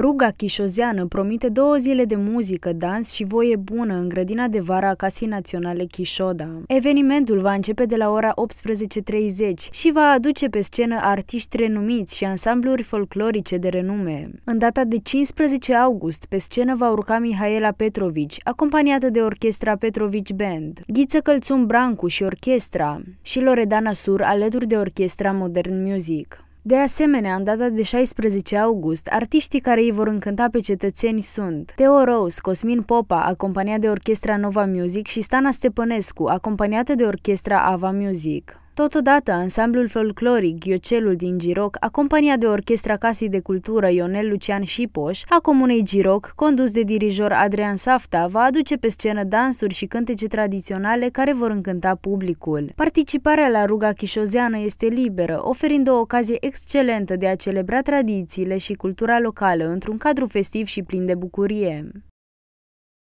Ruga Chișozeană promite două zile de muzică, dans și voie bună în grădina de vară a Casei Naționale Chișoda. Evenimentul va începe de la ora 18.30 și va aduce pe scenă artiști renumiți și ansambluri folclorice de renume. În data de 15 august, pe scenă va urca Mihaela Petrovici, acompaniată de orchestra Petrovici Band, Ghiță Călțun Brancu și orchestra și Loredana Sur alături de orchestra Modern Music. De asemenea, în data de 16 august, artiștii care îi vor încânta pe cetățeni sunt Teo Rose, Cosmin Popa, acompaniat de orchestra Nova Music și Stana Stepănescu, acompaniată de orchestra Ava Music. Totodată, ansamblul folcloric Ghiocelul din Giroc, acompania de Orchestra Casei de Cultură Ionel Lucian Șipoș, a comunei Giroc, condus de dirijor Adrian Safta, va aduce pe scenă dansuri și cântece tradiționale care vor încânta publicul. Participarea la ruga chișozeană este liberă, oferind o ocazie excelentă de a celebra tradițiile și cultura locală într-un cadru festiv și plin de bucurie.